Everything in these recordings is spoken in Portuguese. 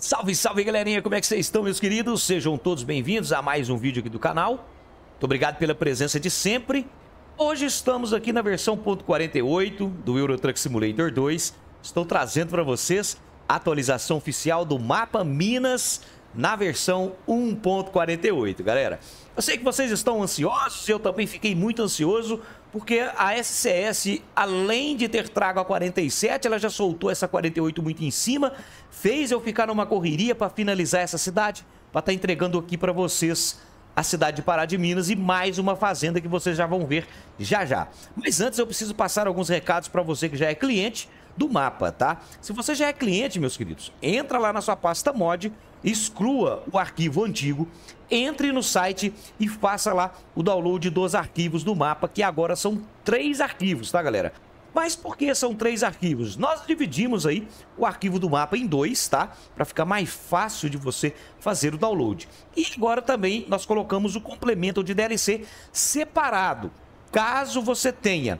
Salve, salve galerinha, como é que vocês estão meus queridos? Sejam todos bem-vindos a mais um vídeo aqui do canal. Muito obrigado pela presença de sempre. Hoje estamos aqui na versão .48 do Euro Truck Simulator 2. Estou trazendo para vocês a atualização oficial do mapa Minas na versão 1.48, galera. Eu sei que vocês estão ansiosos, eu também fiquei muito ansioso, porque a SCS, além de ter trago a 47, ela já soltou essa 48 muito em cima, fez eu ficar numa correria para finalizar essa cidade, para estar tá entregando aqui para vocês a cidade de Pará de Minas e mais uma fazenda que vocês já vão ver já já. Mas antes eu preciso passar alguns recados para você que já é cliente do mapa, tá? Se você já é cliente, meus queridos, entra lá na sua pasta mod, exclua o arquivo antigo, entre no site e faça lá o download dos arquivos do mapa, que agora são três arquivos, tá, galera? Mas por que são três arquivos? Nós dividimos aí o arquivo do mapa em dois, tá? Para ficar mais fácil de você fazer o download. E agora também nós colocamos o complemento de DLC separado. Caso você tenha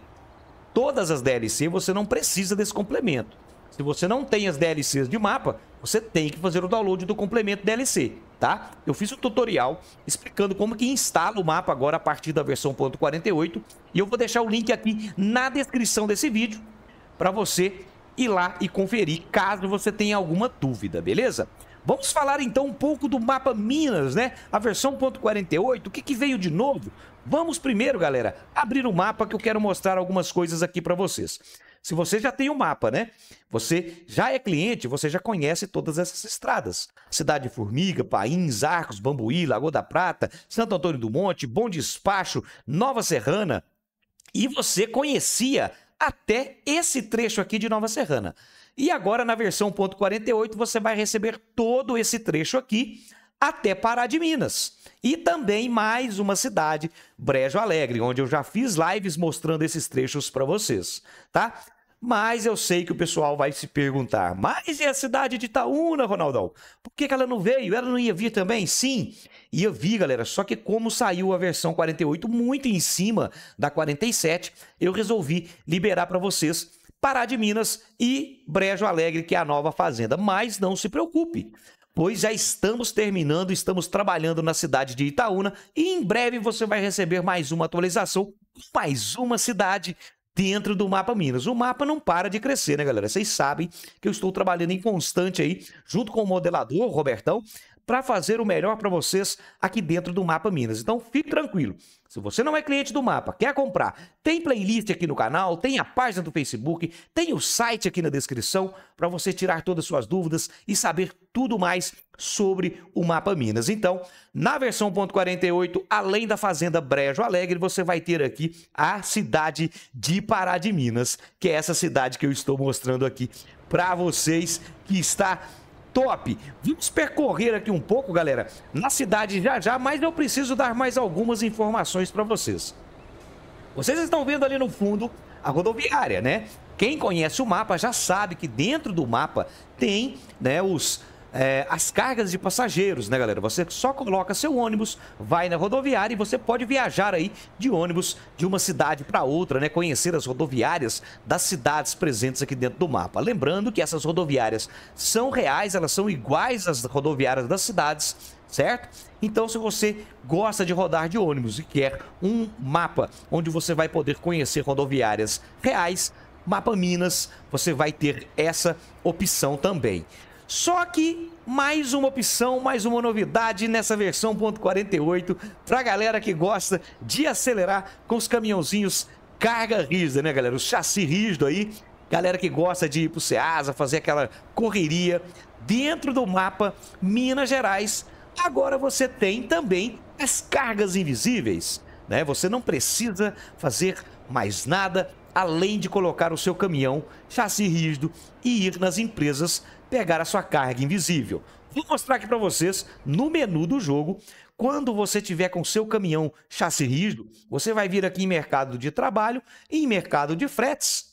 Todas as DLC você não precisa desse complemento. Se você não tem as DLCs de mapa, você tem que fazer o download do complemento DLC, tá? Eu fiz um tutorial explicando como que instala o mapa agora a partir da versão .48 e eu vou deixar o link aqui na descrição desse vídeo para você ir lá e conferir caso você tenha alguma dúvida, beleza? Vamos falar então um pouco do mapa Minas, né? A versão .48, o que, que veio de novo? Vamos primeiro, galera, abrir o mapa que eu quero mostrar algumas coisas aqui para vocês. Se você já tem o um mapa, né? Você já é cliente, você já conhece todas essas estradas. Cidade Formiga, Pains, Arcos, Bambuí, Lagoa da Prata, Santo Antônio do Monte, Bom Despacho, Nova Serrana. E você conhecia até esse trecho aqui de Nova Serrana. E agora, na versão 1.48, você vai receber todo esse trecho aqui até Pará de Minas. E também mais uma cidade, Brejo Alegre, onde eu já fiz lives mostrando esses trechos para vocês, tá? Mas eu sei que o pessoal vai se perguntar, mas e a cidade de Itaúna, Ronaldão? Por que, que ela não veio? Ela não ia vir também? Sim, ia vir, galera. Só que como saiu a versão 48 muito em cima da 47, eu resolvi liberar para vocês Pará de Minas e Brejo Alegre, que é a nova fazenda. Mas não se preocupe, pois já estamos terminando, estamos trabalhando na cidade de Itaúna e em breve você vai receber mais uma atualização, mais uma cidade dentro do Mapa Minas. O mapa não para de crescer, né, galera? Vocês sabem que eu estou trabalhando em constante aí, junto com o modelador, o Robertão, para fazer o melhor para vocês aqui dentro do Mapa Minas. Então fique tranquilo. Se você não é cliente do Mapa, quer comprar, tem playlist aqui no canal, tem a página do Facebook, tem o site aqui na descrição para você tirar todas as suas dúvidas e saber tudo mais sobre o Mapa Minas. Então, na versão 1.48, além da Fazenda Brejo Alegre, você vai ter aqui a cidade de Pará de Minas, que é essa cidade que eu estou mostrando aqui para vocês que está top. Vamos percorrer aqui um pouco, galera, na cidade já já, mas eu preciso dar mais algumas informações para vocês. Vocês estão vendo ali no fundo a rodoviária, né? Quem conhece o mapa já sabe que dentro do mapa tem né, os é, as cargas de passageiros, né, galera? Você só coloca seu ônibus, vai na rodoviária e você pode viajar aí de ônibus de uma cidade para outra, né? Conhecer as rodoviárias das cidades presentes aqui dentro do mapa. Lembrando que essas rodoviárias são reais, elas são iguais às rodoviárias das cidades certo? Então, se você gosta de rodar de ônibus e quer um mapa onde você vai poder conhecer rodoviárias reais, Mapa Minas, você vai ter essa opção também. Só que mais uma opção, mais uma novidade nessa versão 1.48 para a galera que gosta de acelerar com os caminhãozinhos carga rígida, né, galera? O chassi rígido aí, galera que gosta de ir para o Ceasa, fazer aquela correria dentro do mapa Minas Gerais. Agora você tem também as cargas invisíveis, né? Você não precisa fazer mais nada além de colocar o seu caminhão chassi rígido e ir nas empresas pegar a sua carga invisível. Vou mostrar aqui para vocês no menu do jogo. Quando você tiver com seu caminhão chassi rígido, você vai vir aqui em mercado de trabalho e em mercado de fretes.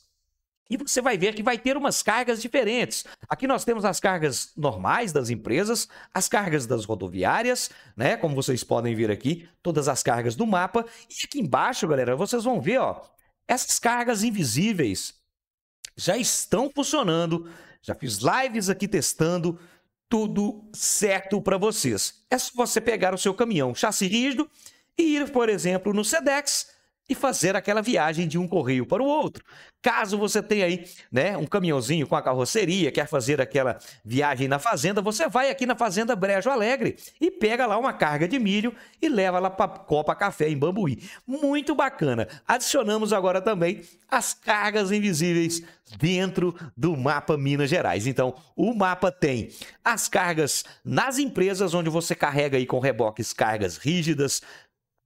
E você vai ver que vai ter umas cargas diferentes. Aqui nós temos as cargas normais das empresas, as cargas das rodoviárias, né? Como vocês podem ver aqui, todas as cargas do mapa. E aqui embaixo, galera, vocês vão ver, ó, essas cargas invisíveis já estão funcionando já fiz lives aqui testando tudo certo para vocês. É só você pegar o seu caminhão chassi rígido e ir, por exemplo, no SEDEX e fazer aquela viagem de um correio para o outro. Caso você tenha aí, né, um caminhãozinho com a carroceria, quer fazer aquela viagem na fazenda, você vai aqui na fazenda Brejo Alegre e pega lá uma carga de milho e leva lá para Copa Café em Bambuí. Muito bacana. Adicionamos agora também as cargas invisíveis dentro do mapa Minas Gerais. Então, o mapa tem as cargas nas empresas onde você carrega aí com reboques cargas rígidas,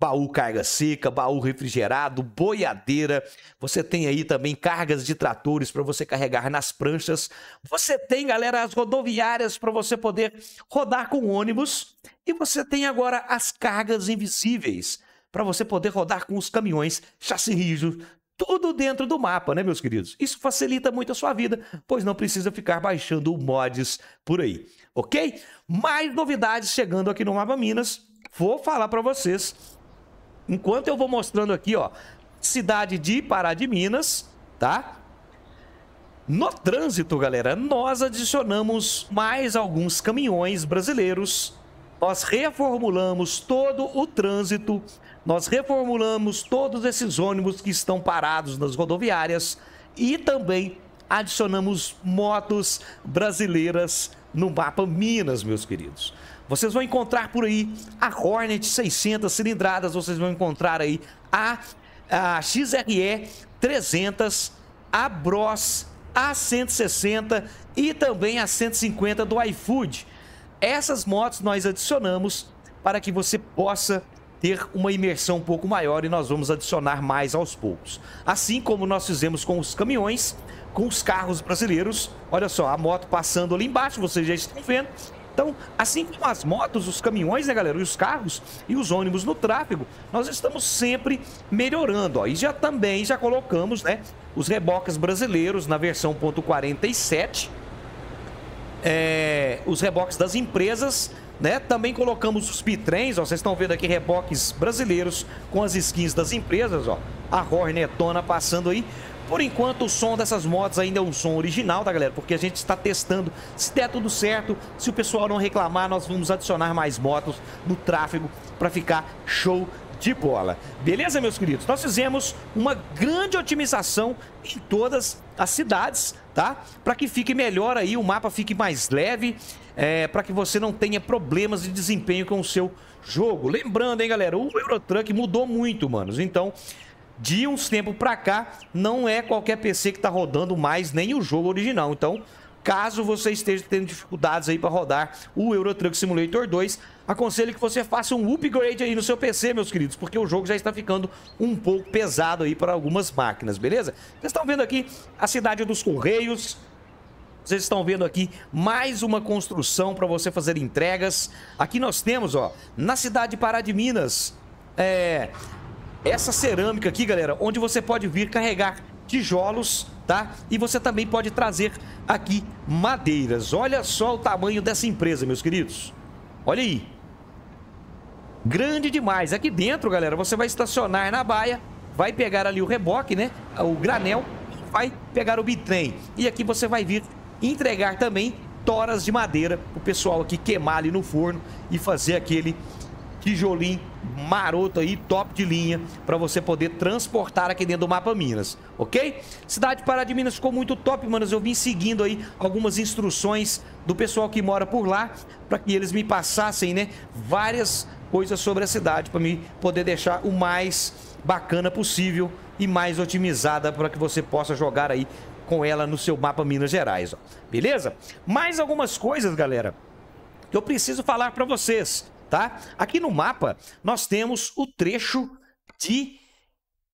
baú carga seca, baú refrigerado, boiadeira. Você tem aí também cargas de tratores para você carregar nas pranchas. Você tem, galera, as rodoviárias para você poder rodar com ônibus. E você tem agora as cargas invisíveis para você poder rodar com os caminhões, chassi rígido, tudo dentro do mapa, né, meus queridos? Isso facilita muito a sua vida, pois não precisa ficar baixando mods por aí, ok? Mais novidades chegando aqui no Mapa Minas. Vou falar para vocês Enquanto eu vou mostrando aqui, ó, cidade de Pará de Minas, tá? No trânsito, galera, nós adicionamos mais alguns caminhões brasileiros. Nós reformulamos todo o trânsito, nós reformulamos todos esses ônibus que estão parados nas rodoviárias e também adicionamos motos brasileiras no mapa Minas, meus queridos. Vocês vão encontrar por aí a Hornet 600 cilindradas, vocês vão encontrar aí a, a XRE 300, a Bros a 160 e também a 150 do iFood. Essas motos nós adicionamos para que você possa ter uma imersão um pouco maior e nós vamos adicionar mais aos poucos. Assim como nós fizemos com os caminhões, com os carros brasileiros. Olha só, a moto passando ali embaixo, vocês já estão vendo. Então, assim como as motos, os caminhões, né, galera, e os carros e os ônibus no tráfego, nós estamos sempre melhorando, ó. E já também já colocamos, né, os reboques brasileiros na versão ponto .47, é, os reboques das empresas, né? Também colocamos os pitrens, ó, vocês estão vendo aqui reboques brasileiros com as skins das empresas, ó. A Hornetona passando aí. Por enquanto, o som dessas motos ainda é um som original, tá, galera? Porque a gente está testando. Se der tudo certo, se o pessoal não reclamar, nós vamos adicionar mais motos no tráfego para ficar show de bola. Beleza, meus queridos? Nós fizemos uma grande otimização em todas as cidades, tá? Para que fique melhor aí, o mapa fique mais leve, é, para que você não tenha problemas de desempenho com o seu jogo. Lembrando, hein, galera, o Eurotruck mudou muito, manos. Então, de uns tempos pra cá, não é qualquer PC que tá rodando mais nem o jogo original. Então, caso você esteja tendo dificuldades aí para rodar o Euro Truck Simulator 2, aconselho que você faça um upgrade aí no seu PC, meus queridos, porque o jogo já está ficando um pouco pesado aí para algumas máquinas, beleza? Vocês estão vendo aqui a cidade dos Correios, vocês estão vendo aqui mais uma construção para você fazer entregas. Aqui nós temos, ó, na cidade de Pará de Minas, é, essa cerâmica aqui, galera, onde você pode vir carregar tijolos, tá? E você também pode trazer aqui madeiras. Olha só o tamanho dessa empresa, meus queridos. Olha aí. Grande demais. Aqui dentro, galera, você vai estacionar na baia, vai pegar ali o reboque, né? O granel, vai pegar o bitrem. E aqui você vai vir entregar também toras de madeira o pessoal aqui queimar ali no forno e fazer aquele tijolinho maroto aí, top de linha, para você poder transportar aqui dentro do Mapa Minas, ok? Cidade Pará de Minas ficou muito top, manos. Eu vim seguindo aí algumas instruções do pessoal que mora por lá, para que eles me passassem, né, várias coisas sobre a cidade, para me poder deixar o mais bacana possível e mais otimizada para que você possa jogar aí com ela no seu mapa Minas Gerais, ó. beleza? Mais algumas coisas, galera, que eu preciso falar para vocês tá? Aqui no mapa, nós temos o trecho de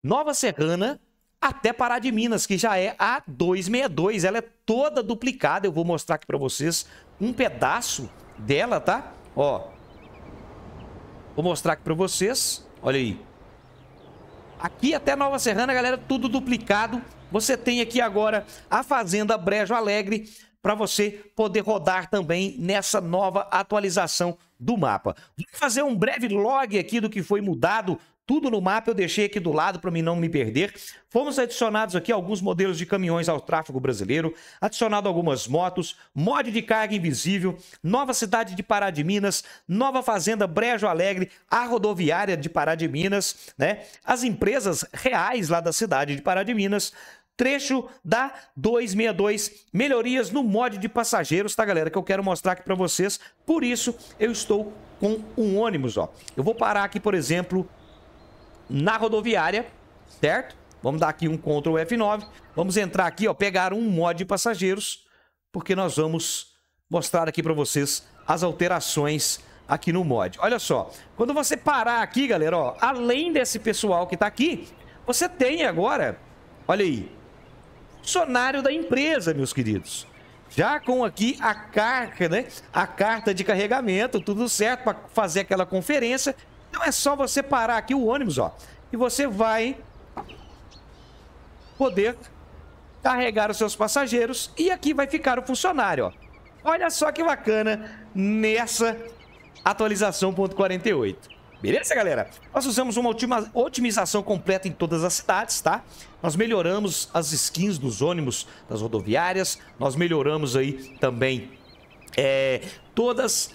Nova Serrana até Pará de Minas, que já é a 262. Ela é toda duplicada. Eu vou mostrar aqui para vocês um pedaço dela, tá? Ó. Vou mostrar aqui para vocês. Olha aí. Aqui até Nova Serrana, galera, tudo duplicado. Você tem aqui agora a Fazenda Brejo Alegre, para você poder rodar também nessa nova atualização do mapa. Vou fazer um breve log aqui do que foi mudado tudo no mapa eu deixei aqui do lado para mim não me perder. Fomos adicionados aqui alguns modelos de caminhões ao tráfego brasileiro, adicionado algumas motos, mod de carga invisível, nova cidade de Pará de Minas, nova fazenda Brejo Alegre, a rodoviária de Pará de Minas, né? As empresas reais lá da cidade de Pará de Minas, trecho da 262, melhorias no mod de passageiros, tá galera, que eu quero mostrar aqui para vocês. Por isso eu estou com um ônibus, ó. Eu vou parar aqui, por exemplo, na rodoviária, certo? Vamos dar aqui um Ctrl F9, vamos entrar aqui, ó, pegar um mod de passageiros, porque nós vamos mostrar aqui para vocês as alterações aqui no mod. Olha só, quando você parar aqui, galera, ó, além desse pessoal que tá aqui, você tem agora, olha aí, funcionário da empresa, meus queridos. Já com aqui a carta, né? A carta de carregamento, tudo certo para fazer aquela conferência. Então é só você parar aqui o ônibus, ó, e você vai poder carregar os seus passageiros e aqui vai ficar o funcionário, ó. Olha só que bacana nessa atualização ponto 48. Beleza, galera? Nós usamos uma otimização completa em todas as cidades, tá? Nós melhoramos as skins dos ônibus das rodoviárias, nós melhoramos aí também é, todas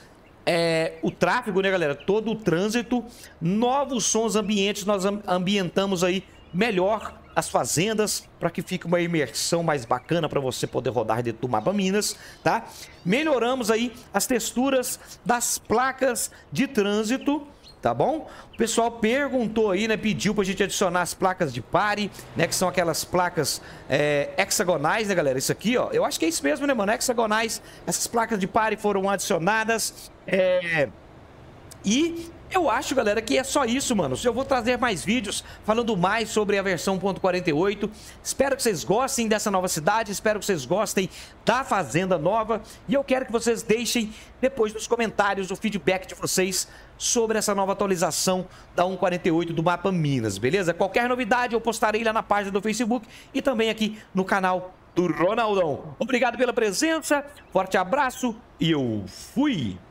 é, o tráfego, né, galera? Todo o trânsito, novos sons ambientes, nós ambientamos aí melhor as fazendas para que fique uma imersão mais bacana para você poder rodar dentro do mapa Minas, tá? Melhoramos aí as texturas das placas de trânsito, tá bom? O pessoal perguntou aí, né, pediu pra gente adicionar as placas de pare, né, que são aquelas placas é, hexagonais, né, galera? Isso aqui, ó, eu acho que é isso mesmo, né, mano? Hexagonais, essas placas de pare foram adicionadas, é... E eu acho, galera, que é só isso, mano. Eu vou trazer mais vídeos falando mais sobre a versão 1.48. Espero que vocês gostem dessa nova cidade, espero que vocês gostem da Fazenda Nova. E eu quero que vocês deixem depois nos comentários o feedback de vocês sobre essa nova atualização da 1.48 do mapa Minas, beleza? Qualquer novidade eu postarei lá na página do Facebook e também aqui no canal do Ronaldão. Obrigado pela presença, forte abraço e eu fui!